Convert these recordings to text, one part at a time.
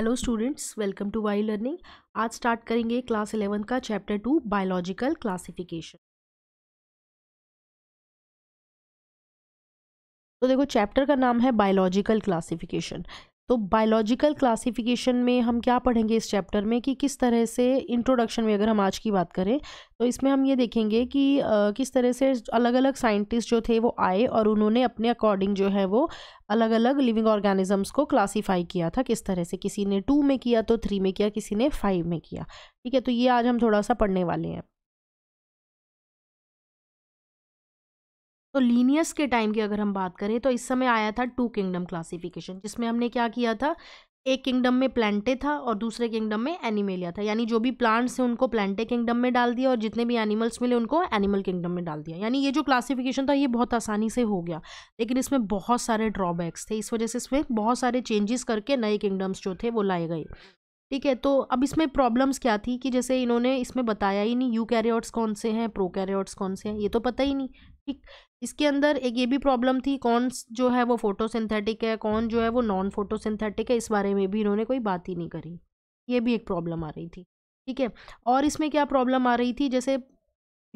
hello students welcome to Y Learning आज start करेंगे class eleven का चैप्टर टू बायोलॉजिकल क्लासिफिकेशन तो देखो चैप्टर का नाम है बायोलॉजिकल क्लासिफिकेशन तो बायोलॉजिकल क्लासिफिकेशन में हम क्या पढ़ेंगे इस चैप्टर में कि किस तरह से इंट्रोडक्शन में अगर हम आज की बात करें तो इसमें हम ये देखेंगे कि आ, किस तरह से अलग अलग साइंटिस्ट जो थे वो आए और उन्होंने अपने अकॉर्डिंग जो है वो अलग अलग लिविंग ऑर्गेनिजम्स को क्लासीफाई किया था किस तरह से किसी ने टू में किया तो थ्री में किया किसी ने फाइव में किया ठीक है तो ये आज हम थोड़ा सा पढ़ने वाले हैं तो लीनियस के टाइम की अगर हम बात करें तो इस समय आया था टू किंगडम क्लासिफिकेशन जिसमें हमने क्या किया था एक किंगडम में प्लांटे था और दूसरे किंगडम में एनिमेलिया था यानी जो भी प्लांट्स हैं उनको प्लांटे किंगडम में डाल दिया और जितने भी एनिमल्स मिले उनको एनिमल किंगडम में डाल दिया यानी ये जो क्लासिफिकेशन था ये बहुत आसानी से हो गया लेकिन इसमें बहुत सारे ड्रॉबैक्स थे इस वजह से इसमें बहुत सारे चेंजेस करके नए किंगडम्स जो थे वो लाए गए ठीक है तो अब इसमें प्रॉब्लम्स क्या थी कि जैसे इन्होंने इसमें बताया ही नहीं यू कौन से हैं प्रो कौन से हैं ये तो पता ही नहीं ठीक इसके अंदर एक ये भी प्रॉब्लम थी कौन जो है वो फोटोसिंथेटिक है कौन जो है वो नॉन फोटोसिंथेटिक है इस बारे में भी इन्होंने कोई बात ही नहीं करी ये भी एक प्रॉब्लम आ रही थी ठीक है और इसमें क्या प्रॉब्लम आ रही थी जैसे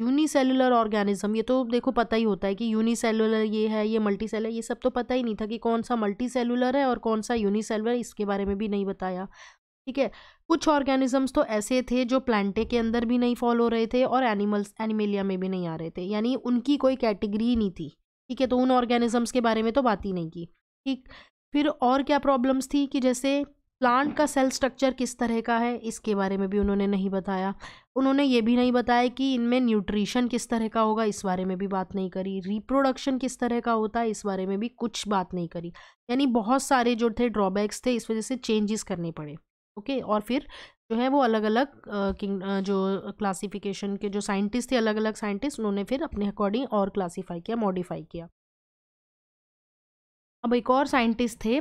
यूनिसेलुलर ऑर्गेनिज्म ये तो देखो पता ही होता है कि यूनिसेलुलर ये है ये मल्टी सेलर ये सब तो पता ही नहीं था कि कौन सा मल्टी सेलुलर है और कौन सा यूनिसेलुलर इसके बारे में भी नहीं बताया ठीक है कुछ ऑर्गेनिजम्स तो ऐसे थे जो प्लांटे के अंदर भी नहीं फॉल हो रहे थे और एनिमल्स एनिमेलिया में भी नहीं आ रहे थे यानी उनकी कोई कैटेगरी नहीं थी ठीक है तो उन ऑर्गेनिजम्स के बारे में तो बात ही नहीं की ठीक फिर और क्या प्रॉब्लम्स थी कि जैसे प्लांट का सेल स्ट्रक्चर किस तरह का है इसके बारे में भी उन्होंने नहीं बताया उन्होंने ये भी नहीं बताया कि इनमें न्यूट्रिशन किस तरह का होगा इस बारे में भी बात नहीं करी रिप्रोडक्शन किस तरह का होता है इस बारे में भी कुछ बात नहीं करी यानी बहुत सारे जो थे ड्रॉबैक्स थे इस वजह से चेंजेस करने पड़े ओके और फिर जो है वो अलग अलग किंग जो क्लासिफिकेशन के जो साइंटिस्ट थे अलग अलग साइंटिस्ट उन्होंने फिर अपने अकॉर्डिंग और क्लासीफाई किया मॉडिफाई किया अब एक और साइंटिस्ट थे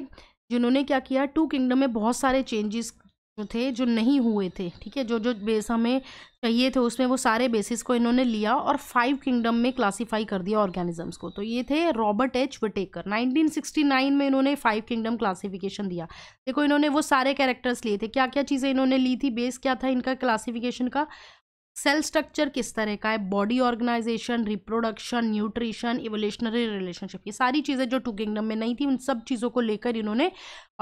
जिन्होंने क्या किया टू किंगडम में बहुत सारे चेंजेस जो थे जो नहीं हुए थे ठीक है जो जो बेस हमें चाहिए थे उसमें वो सारे बेसिस को इन्होंने लिया और फाइव किंगडम में क्लासिफाई कर दिया ऑर्गेनिजम्स को तो ये थे रॉबर्ट एच वटेकर 1969 में इन्होंने फाइव किंगडम क्लासिफिकेशन दिया देखो इन्होंने वो सारे कैरेक्टर्स लिए थे क्या क्या चीज़ें इन्होंने ली थी बेस क्या था इनका क्लासिफिकेशन का सेल स्ट्रक्चर किस तरह का है body organisation reproduction nutrition evolutionary relationship ये सारी चीज़ें जो टू किंगडम में नहीं थी उन सब चीज़ों को लेकर इन्होंने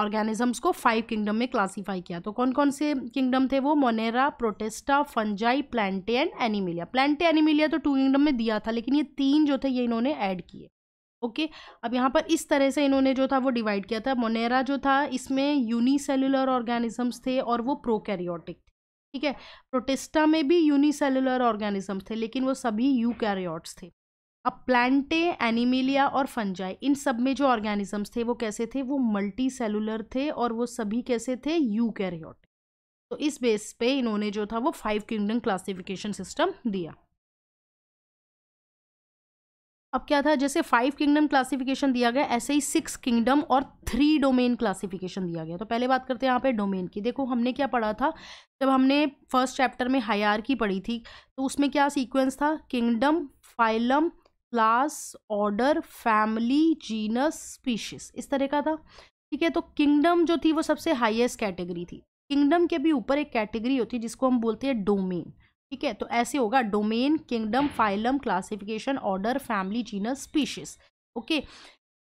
ऑर्गेनिजम्स को फाइव किंगडम में क्लासीफाई किया तो कौन कौन से किंगडम थे वो Monera Protista Fungi Plantae and Animalia Plantae Animalia तो टू किंगडम में दिया था लेकिन ये तीन जो थे ये इन्होंने ऐड किए ओके okay, अब यहाँ पर इस तरह से इन्होंने जो था वो डिवाइड किया था मोनेरा जो था इसमें यूनिसेलुलर ऑर्गेनिजम्स थे और वो प्रोकैरियोटिक थे ठीक है प्रोटेस्टा में भी यूनिसेलुलर ऑर्गेनिज्म थे लेकिन वो सभी यूकैरियोट्स थे अब प्लांटे एनिमिलिया और फंजाई इन सब में जो ऑर्गेनिजम्स थे वो कैसे थे वो मल्टी सेलुलर थे और वो सभी कैसे थे यू तो इस बेस पे इन्होंने जो था वो फाइव किंगडम क्लासिफिकेशन सिस्टम दिया अब क्या था जैसे फाइव किंगडम क्लासिफिकेशन दिया गया ऐसे ही सिक्स किंगडम और थ्री डोमेन क्लासिफिकेशन दिया गया तो पहले बात करते हैं यहाँ पे डोमेन की देखो हमने क्या पढ़ा था जब हमने फर्स्ट चैप्टर में हयार की पढ़ी थी तो उसमें क्या सीक्वेंस था kingdom phylum class order family genus species इस तरह का था ठीक है तो किंगडम जो थी वो सबसे हाइएस्ट कैटेगरी थी किंगडम के भी ऊपर एक कैटेगरी होती है जिसको हम बोलते हैं डोमेन ठीक है तो ऐसे होगा domain kingdom phylum classification order family genus species okay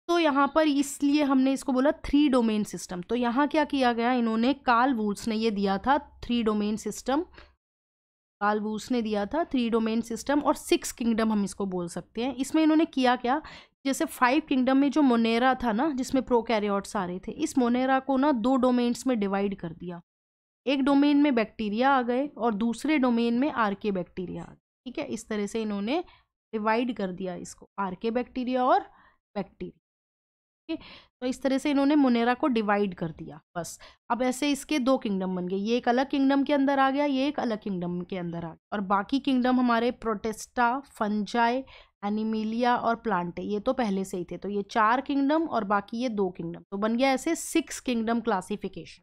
तो यहाँ पर इसलिए हमने इसको बोला थ्री डोमेन सिस्टम तो यहाँ क्या किया गया इन्होंने काल वूल्स ने ये दिया था three domain system Carl Woese ने दिया था थ्री डोमेन सिस्टम और सिक्स किंगडम हम इसको बोल सकते हैं इसमें इन्होंने किया क्या जैसे फाइव किंगडम में जो मोनेरा था ना जिसमें प्रो आ रहे थे इस मोनेरा को ना दो डोमेन्स में डिवाइड कर दिया एक डोमेन में बैक्टीरिया आ गए और दूसरे डोमेन में आर के बैक्टीरिया आ गए ठीक है इस तरह से इन्होंने डिवाइड कर दिया इसको आर के बैक्टीरिया और बैक्टीरिया ठीक है तो इस तरह से इन्होंने मुनेरा को डिवाइड कर दिया बस अब ऐसे इसके दो किंगडम बन गए ये एक अलग किंगडम के अंदर आ गया ये एक अलग किंगडम के अंदर आ गया और बाकी किंगडम हमारे प्रोटेस्टा फंजाए एनिमिलिया और प्लांटे ये तो पहले से ही थे तो ये चार किंगडम और बाकी ये दो किंगडम तो बन गया ऐसे सिक्स किंगडम क्लासिफिकेशन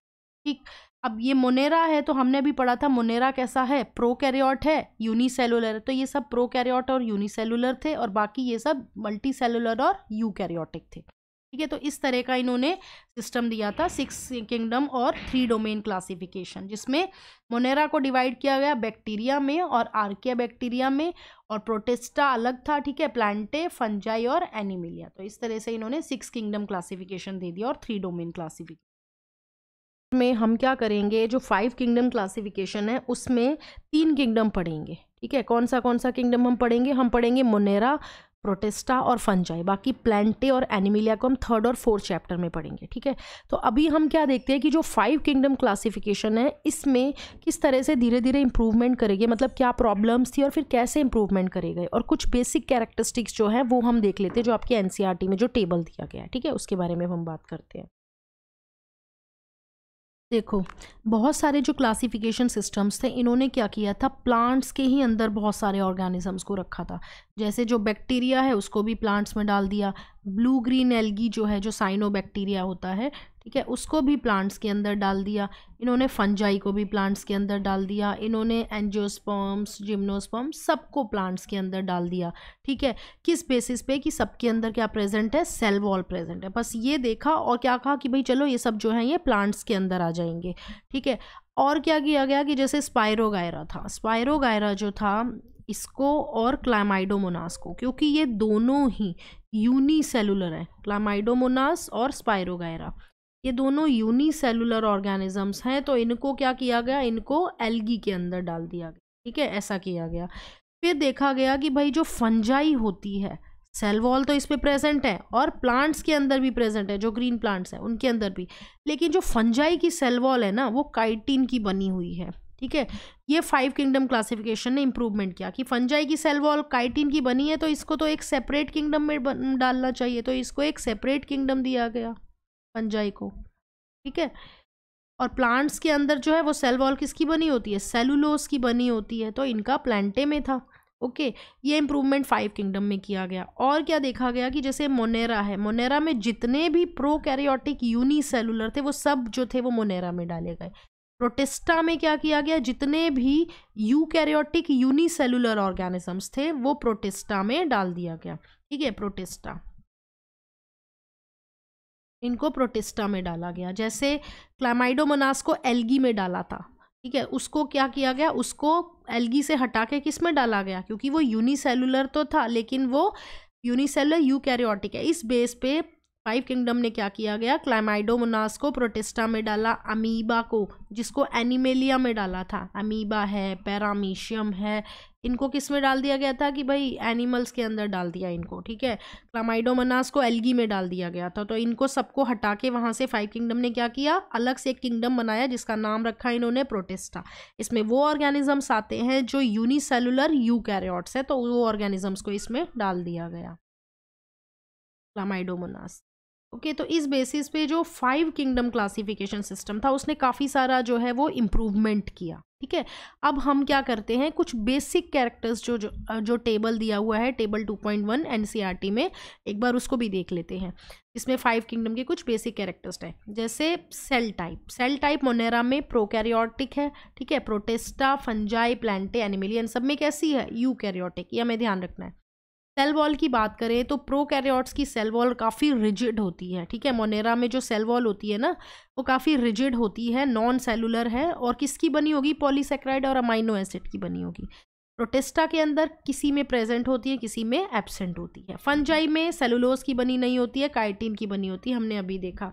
ठीक अब ये मोनेरा है तो हमने भी पढ़ा था मोनेरा कैसा है प्रोकैरियोट है यूनिसेलुलर तो ये सब प्रोकैरियोट और यूनिसेलुलर थे और बाकी ये सब मल्टीसेलुलर और यूकैरियोटिक थे ठीक है तो इस तरह का इन्होंने सिस्टम दिया था सिक्स किंगडम और थ्री डोमेन क्लासिफिकेशन जिसमें मोनेरा को डिवाइड किया गया बैक्टीरिया में और आर्किया बैक्टीरिया में और प्रोटेस्टा अलग था ठीक है प्लांटे फंजाई और एनिमिलिया तो इस तरह से इन्होंने सिक्स किंगडम क्लासिफिकेशन दे दिया और थ्री डोमेन क्लासिफिकेशन में हम क्या करेंगे जो फाइव किंगडम क्लासिफिकेशन है उसमें तीन किंगडम पढ़ेंगे ठीक है कौन सा कौन सा किंगडम हम पढ़ेंगे हम पढ़ेंगे मोनेरा प्रोटेस्टा और फंजाई बाकी प्लान्टे और एनिमिलिया को हम थर्ड और फोर्थ चैप्टर में पढ़ेंगे ठीक है तो अभी हम क्या देखते हैं कि जो फाइव किंगडम क्लासिफिकेशन है इसमें किस तरह से धीरे धीरे इंप्रूवमेंट करेंगे मतलब क्या प्रॉब्लम्स थी और फिर कैसे इंप्रूवमेंट करेगा और कुछ बेसिक कैरेक्टरिस्टिक्स जो है वो हम देख लेते हैं जो आपके एन e में जो टेबल दिया गया है ठीक है उसके बारे में हम बात करते हैं देखो बहुत सारे जो क्लासिफिकेशन सिस्टम्स थे इन्होंने क्या किया था प्लांट्स के ही अंदर बहुत सारे ऑर्गेनिजम्स को रखा था जैसे जो बैक्टीरिया है उसको भी प्लांट्स में डाल दिया ब्लू ग्रीन एल्गी जो है जो साइनोबैक्टीरिया होता है ठीक है उसको भी प्लांट्स के अंदर डाल दिया इन्होंने फंजाई को भी प्लांट्स के अंदर डाल दिया इन्होंने एनजियोस्पर्म्स जिम्नोस्पर्म्स सबको प्लांट्स के अंदर डाल दिया ठीक है किस बेसिस पे कि सबके अंदर क्या प्रेजेंट है सेल वॉल प्रेजेंट है बस ये देखा और क्या कहा कि भाई चलो ये सब जो है ये प्लांट्स के अंदर आ जाएंगे ठीक है और क्या किया गया कि जैसे स्पायरोगायरा था स्पायरोगायरा जो था इसको और क्लामाइडोमोनास को क्योंकि ये दोनों ही यूनिसेलुलर हैं क्लामाइडोमोनास और स्पायरोगैरा ये दोनों यूनिसेलुलर ऑर्गेनिजम्स हैं तो इनको क्या किया गया इनको एल्गी के अंदर डाल दिया गया ठीक है ऐसा किया गया फिर देखा गया कि भाई जो फंजाई होती है सेल वॉल तो इस पर प्रेजेंट है और प्लांट्स के अंदर भी प्रेजेंट है जो ग्रीन प्लांट्स हैं उनके अंदर भी लेकिन जो फंजाई की सेल वॉल है ना वो काइटिन की बनी हुई है ठीक है ये फाइव किंगडम क्लासिफिकेशन ने इम्प्रूवमेंट किया कि फंजाई की सेल वॉल काइटिन की बनी है तो इसको तो एक सेपरेट किंगडम में डालना चाहिए तो इसको एक सेपरेट किंगडम दिया गया फंजाई को ठीक है और प्लांट्स के अंदर जो है वो सेल वॉल किसकी बनी होती है सेलुलोस की बनी होती है तो इनका प्लांटे में था ओके okay, ये इम्प्रूवमेंट फाइव किंगडम में किया गया और क्या देखा गया कि जैसे मोनेरा है मोनेरा में जितने भी प्रो कैरियोटिक यूनिसेलुलर थे वो सब जो थे वो मोनेरा में डाले गए प्रोटेस्टा में क्या किया गया जितने भी यूकैरियोटिक यूनिसेलुलर ऑर्गेनिजम्स थे वो प्रोटेस्टा में डाल दिया गया ठीक है प्रोटेस्टा इनको प्रोटेस्टा में डाला गया जैसे क्लामाइडोमोनास को एल्गी में डाला था ठीक है उसको क्या किया गया उसको एल्गी से हटा के किस में डाला गया क्योंकि वो यूनिसेलुलर तो था लेकिन वो यूनिसेलर यूकैरियोटिक है इस बेस पे फाइव किंगडम ने क्या किया गया क्लाइमाइडोमोनास को प्रोटेस्टा में डाला अमीबा को जिसको एनिमेलिया में डाला था अमीबा है पैरामीशियम है इनको किस में डाल दिया गया था कि भाई एनिमल्स के अंदर डाल दिया इनको ठीक है क्लाइमाइडोमोनास को एल्गी में डाल दिया गया था तो इनको सबको हटा के वहाँ से फाइव किंगडम ने क्या किया अलग से एक किंगडम बनाया जिसका नाम रखा इन्होंने प्रोटेस्टा इसमें वो ऑर्गेनिजम्स आते हैं जो यूनिसेलुलर यू कैरियोट्स है तो वो ऑर्गेनिजम्स को इसमें डाल दिया गया क्लामाइडोमोनास ओके okay, तो इस बेसिस पे जो फाइव किंगडम क्लासिफिकेशन सिस्टम था उसने काफ़ी सारा जो है वो इम्प्रूवमेंट किया ठीक है अब हम क्या करते हैं कुछ बेसिक कैरेक्टर्स जो जो, जो टेबल दिया हुआ है टेबल 2.1 पॉइंट में एक बार उसको भी देख लेते हैं इसमें फाइव किंगडम के कुछ बेसिक कैरेक्टर्स हैं जैसे cell type cell type Monera में प्रोकैरियोटिक है ठीक है प्रोटेस्टा फंजाई प्लान्टे एनिमिलियन सब में कैसी है यू कैरियोटिक यह हमें ध्यान रखना है सेल वॉल की बात करें तो प्रो कैरियोट्स की सेल वॉल काफ़ी रिजिड होती है ठीक है मोनेरा में जो सेल वॉल होती है ना वो काफ़ी रिजिड होती है नॉन सेलुलर है और किसकी बनी होगी पॉलीसेक्राइड और अमाइनो एसिड की बनी होगी प्रोटेस्टा के अंदर किसी में प्रेजेंट होती है किसी में एबसेंट होती है फंजाई में सेलुलोज की बनी नहीं होती है काइटिन की बनी होती है हमने अभी देखा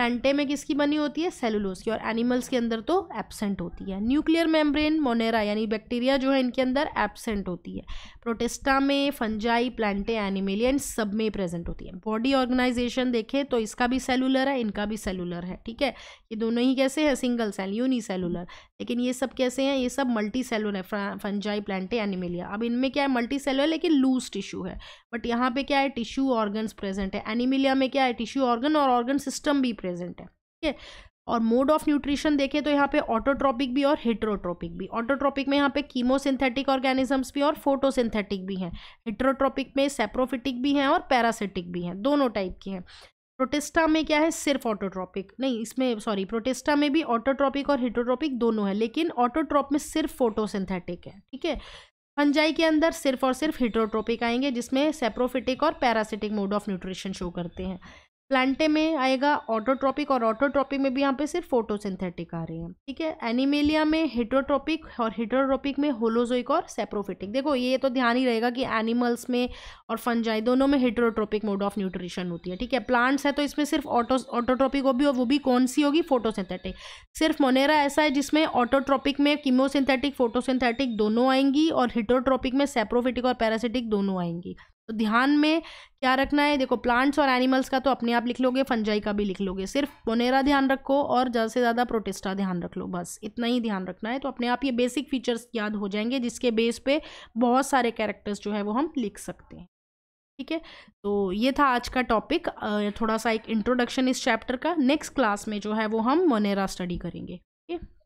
प्लांटे में किसकी बनी होती है सेलुलोज की और एनिमल्स के अंदर तो एबसेंट होती है न्यूक्लियर मेम्ब्रेन मोनेरा यानी बैक्टीरिया जो है इनके अंदर एबसेंट होती है प्रोटेस्टा में फंजाई प्लांटे एनिमेलिया इन सब में प्रेजेंट होती है बॉडी ऑर्गेनाइजेशन देखें तो इसका भी सेलुलर है इनका भी सेलुलर है ठीक है ये दोनों ही कैसे हैं सिंगल सेल यूनी सेलुलर लेकिन ये सब कैसे हैं ये सब मल्टी सेलुलर है फंजाई प्लांटे एनिमेलिया अब इनमें क्या है मल्टी सेलुलर लेकिन लूज टिश्यू है बट यहाँ पर क्या है टिश्यू ऑर्गन प्रेजेंट है एनिमिलिया में क्या है टिश्यू ऑर्गन और ऑर्गन सिस्टम भी प्रेजेंट प्रेजेंट है ठीक है और मोड ऑफ न्यूट्रिशन देखें तो यहाँ पे ऑटोट्रॉपिक भी और हेट्रोट्रॉपिक भी ऑटोट्रॉपिक में यहाँ पे कीमोसिंथेटिक ऑर्गेनिजम्स भी और फोटोसिंथेटिक भी हैं हेट्रोट्रॉपिक में सेप्रोफिटिक भी हैं और पैरासिटिक भी हैं दोनों टाइप के हैं प्रोटेस्टा में क्या है सिर्फ ऑटोट्रॉपिक नहीं इसमें सॉरी प्रोटेस्टा में भी ऑटोट्रॉपिक और हिट्रोट्रॉपिक दोनों है लेकिन ऑटोट्रॉप में सिर्फ फोटोसिंथेटिक है ठीक है फंजाई के अंदर सिर्फ और सिर्फ हिट्रोट्रॉपिक आएंगे जिसमें सेप्रोफिटिक और parasitic mode of nutrition show करते हैं प्लांटे में आएगा ऑटोट्रॉपिक और ऑटोट्रॉपिक में भी यहाँ पे सिर्फ फोटोसिंथेटिक आ रहे हैं ठीक है एनिमेलिया में हिट्रोट्रॉपिक और हिट्रोट्रॉपिक में होलोजोइक और सेप्रोफिटिक देखो ये तो ध्यान ही रहेगा कि एनिमल्स में और फंजाई दोनों में हिट्रोट्रॉपिक मोड ऑफ न्यूट्रिशन होती है ठीक है प्लांट्स है तो इसमें सिर्फ ऑटो ऑटोट्रॉपिक होगी और वो भी कौन सी होगी फोटोसिंथेटिक सिर्फ मोनेरा ऐसा है जिसमें ऑटोट्रॉपिक में कीमोसिंथेटिक फोटोसिंथेटिक दोनों आएंगी और हिट्रोट्रॉपिक में सेप्रोफिटिक और पैरासिटिक दोनों आएंगी तो ध्यान में क्या रखना है देखो प्लांट्स और एनिमल्स का तो अपने आप लिख लोगे फंजाई का भी लिख लोगे सिर्फ पोनेरा ध्यान रखो और ज़्यादा से ज़्यादा प्रोटेस्टा ध्यान रख लो बस इतना ही ध्यान रखना है तो अपने आप ये बेसिक फीचर्स याद हो जाएंगे जिसके बेस पे बहुत सारे कैरेक्टर्स जो है वो हम लिख सकते हैं ठीक है तो ये था आज का टॉपिक थोड़ा सा एक इंट्रोडक्शन इस चैप्टर का नेक्स्ट क्लास में जो है वो हम मोनेरा स्टडी करेंगे ठीक है